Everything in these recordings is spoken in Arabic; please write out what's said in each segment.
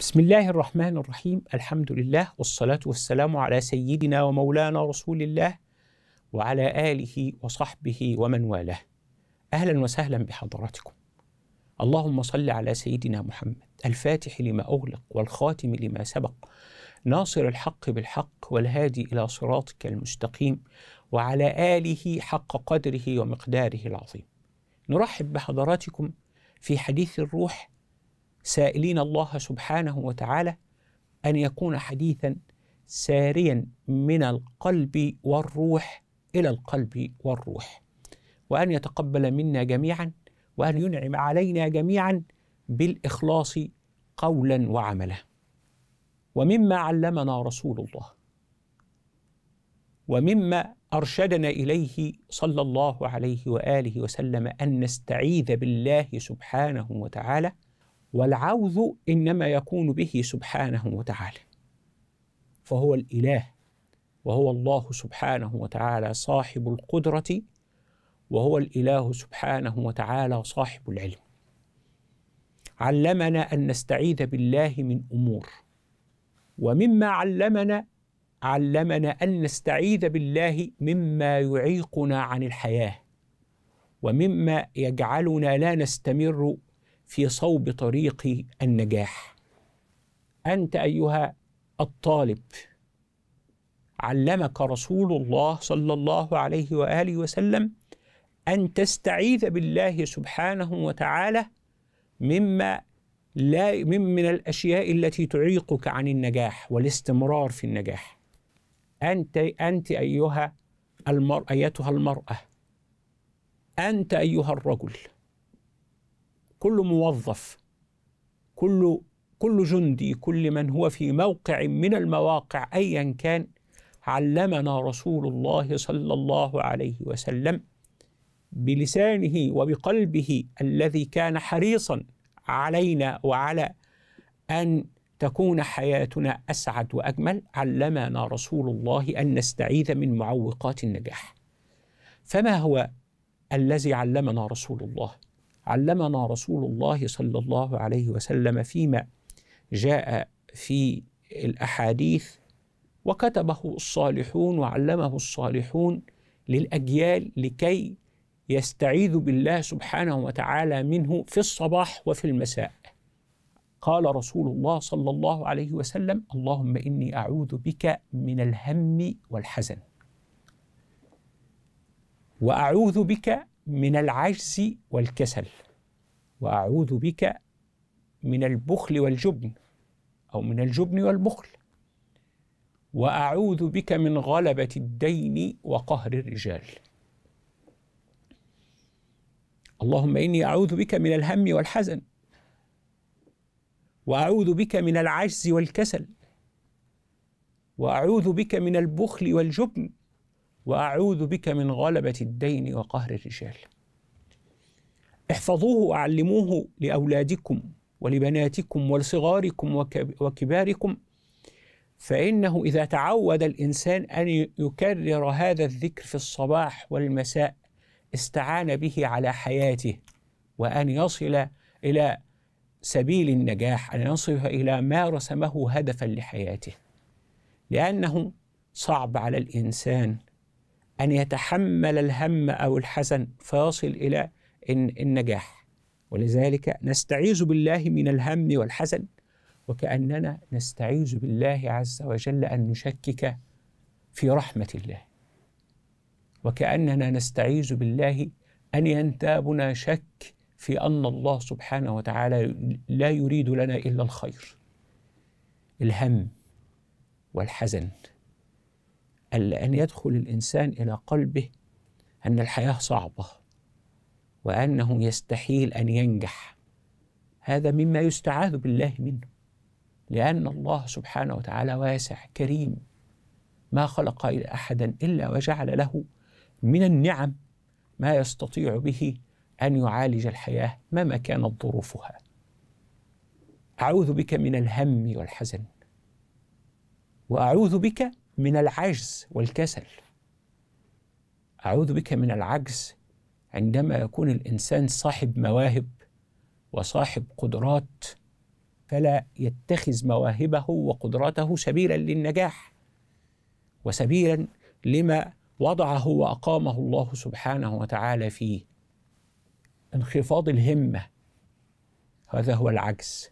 بسم الله الرحمن الرحيم الحمد لله والصلاة والسلام على سيدنا ومولانا رسول الله وعلى آله وصحبه ومن والاه أهلا وسهلا بحضراتكم اللهم صل على سيدنا محمد الفاتح لما أغلق والخاتم لما سبق ناصر الحق بالحق والهادي إلى صراطك المستقيم وعلى آله حق قدره ومقداره العظيم نرحب بحضراتكم في حديث الروح سائلين الله سبحانه وتعالى ان يكون حديثا ساريا من القلب والروح الى القلب والروح وان يتقبل منا جميعا وان ينعم علينا جميعا بالاخلاص قولا وعملا ومما علمنا رسول الله ومما ارشدنا اليه صلى الله عليه واله وسلم ان نستعيذ بالله سبحانه وتعالى والعوذ انما يكون به سبحانه وتعالى فهو الاله وهو الله سبحانه وتعالى صاحب القدره وهو الاله سبحانه وتعالى صاحب العلم علمنا ان نستعيذ بالله من امور ومما علمنا علمنا ان نستعيذ بالله مما يعيقنا عن الحياه ومما يجعلنا لا نستمر في صوب طريق النجاح انت ايها الطالب علمك رسول الله صلى الله عليه واله وسلم ان تستعيذ بالله سبحانه وتعالى مما لا من من الاشياء التي تعيقك عن النجاح والاستمرار في النجاح انت انت ايها المرأة أيتها المرأة أنت أيها الرجل كل موظف كل كل جندي كل من هو في موقع من المواقع ايا كان علمنا رسول الله صلى الله عليه وسلم بلسانه وبقلبه الذي كان حريصا علينا وعلى ان تكون حياتنا اسعد واجمل علمنا رسول الله ان نستعيذ من معوقات النجاح فما هو الذي علمنا رسول الله علمنا رسول الله صلى الله عليه وسلم فيما جاء في الاحاديث وكتبه الصالحون وعلمه الصالحون للاجيال لكي يستعيذ بالله سبحانه وتعالى منه في الصباح وفي المساء قال رسول الله صلى الله عليه وسلم اللهم اني اعوذ بك من الهم والحزن واعوذ بك من العجز والكسل واعوذ بك من البخل والجبن او من الجبن والبخل واعوذ بك من غلبه الدين وقهر الرجال اللهم اني اعوذ بك من الهم والحزن واعوذ بك من العجز والكسل واعوذ بك من البخل والجبن واعوذ بك من غلبه الدين وقهر الرجال احفظوه وعلموه لاولادكم ولبناتكم ولصغاركم وكباركم فانه اذا تعود الانسان ان يكرر هذا الذكر في الصباح والمساء استعان به على حياته وان يصل الى سبيل النجاح ان يصل الى ما رسمه هدفا لحياته لانه صعب على الانسان أن يتحمل الهم أو الحزن فيصل إلى النجاح ولذلك نستعيذ بالله من الهم والحزن وكأننا نستعيذ بالله عز وجل أن نشكك في رحمة الله وكأننا نستعيذ بالله أن ينتابنا شك في أن الله سبحانه وتعالى لا يريد لنا إلا الخير الهم والحزن ألا أن يدخل الإنسان إلى قلبه أن الحياة صعبة وأنه يستحيل أن ينجح هذا مما يستعاذ بالله منه لأن الله سبحانه وتعالى واسع كريم ما خلق أحدا إلا وجعل له من النعم ما يستطيع به أن يعالج الحياة مهما كانت ظروفها أعوذ بك من الهم والحزن وأعوذ بك من العجز والكسل اعوذ بك من العجز عندما يكون الانسان صاحب مواهب وصاحب قدرات فلا يتخذ مواهبه وقدراته سبيلا للنجاح وسبيلا لما وضعه واقامه الله سبحانه وتعالى فيه انخفاض الهمه هذا هو العجز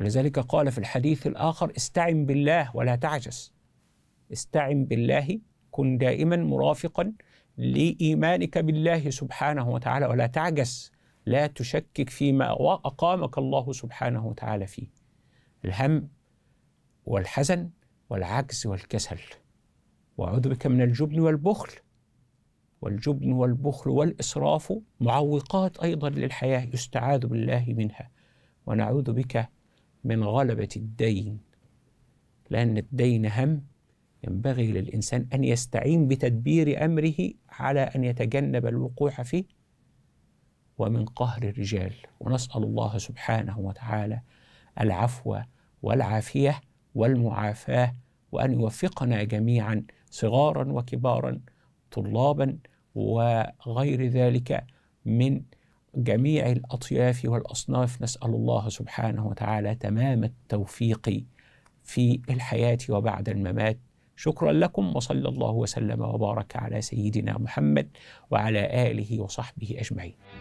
ولذلك قال في الحديث الآخر استعن بالله ولا تعجز استعن بالله كن دائما مرافقا لإيمانك بالله سبحانه وتعالى ولا تعجز لا تشكك فيما أقامك الله سبحانه وتعالى فيه الهم والحزن والعجز والكسل وأعوذ بك من الجبن والبخل والجبن والبخل والإسراف معوقات أيضا للحياة يستعاذ بالله منها ونعوذ بك من غلبة الدين لأن الدين هم ينبغي للإنسان أن يستعين بتدبير أمره على أن يتجنب الوقوع فيه ومن قهر الرجال ونسأل الله سبحانه وتعالى العفو والعافية والمعافاة وأن يوفقنا جميعا صغارا وكبارا طلابا وغير ذلك من جميع الأطياف والأصناف نسأل الله سبحانه وتعالى تمام التوفيق في الحياة وبعد الممات شكرا لكم وصلى الله وسلم وبارك على سيدنا محمد وعلى آله وصحبه أجمعين